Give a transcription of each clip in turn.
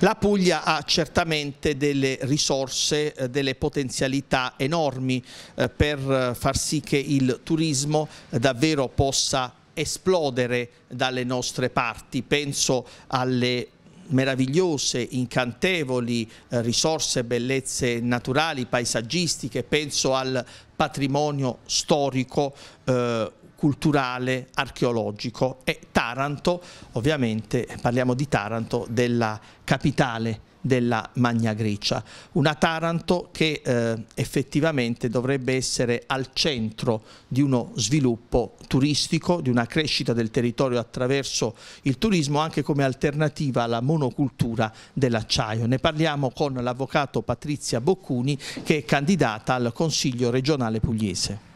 La Puglia ha certamente delle risorse, eh, delle potenzialità enormi eh, per eh, far sì che il turismo davvero possa esplodere dalle nostre parti. Penso alle meravigliose, incantevoli risorse, bellezze naturali, paesaggistiche, penso al patrimonio storico eh, culturale, archeologico e Taranto, ovviamente parliamo di Taranto, della capitale della Magna Grecia, una Taranto che eh, effettivamente dovrebbe essere al centro di uno sviluppo turistico, di una crescita del territorio attraverso il turismo anche come alternativa alla monocultura dell'acciaio. Ne parliamo con l'avvocato Patrizia Boccuni che è candidata al Consiglio regionale pugliese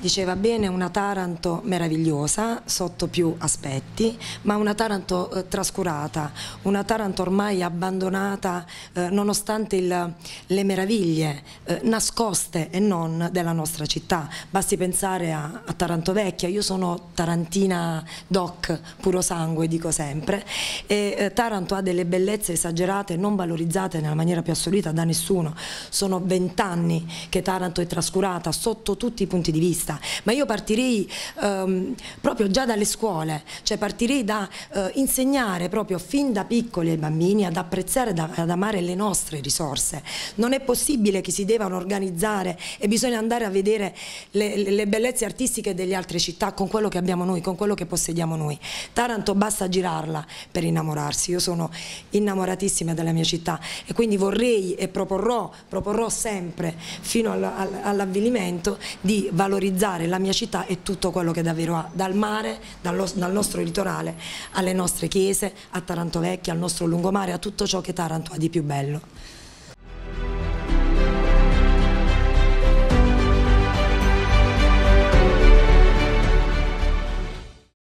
diceva bene una Taranto meravigliosa sotto più aspetti, ma una Taranto eh, trascurata, una Taranto ormai abbandonata eh, nonostante il, le meraviglie eh, nascoste e non della nostra città. Basti pensare a, a Taranto Vecchia, io sono tarantina doc, puro sangue dico sempre, e eh, Taranto ha delle bellezze esagerate non valorizzate nella maniera più assoluta da nessuno. Sono vent'anni che Taranto è trascurata sotto tutti i punti di vista vista, ma io partirei ehm, proprio già dalle scuole, cioè partirei da eh, insegnare proprio fin da piccoli ai bambini ad apprezzare, ad amare le nostre risorse. Non è possibile che si devono organizzare e bisogna andare a vedere le, le bellezze artistiche delle altre città con quello che abbiamo noi, con quello che possediamo noi. Taranto basta girarla per innamorarsi, io sono innamoratissima della mia città e quindi vorrei e proporrò, proporrò sempre fino all'avvilimento di valorizzare valorizzare la mia città e tutto quello che davvero ha, dal mare, dal nostro litorale, alle nostre chiese, a Taranto Vecchia, al nostro lungomare, a tutto ciò che Taranto ha di più bello.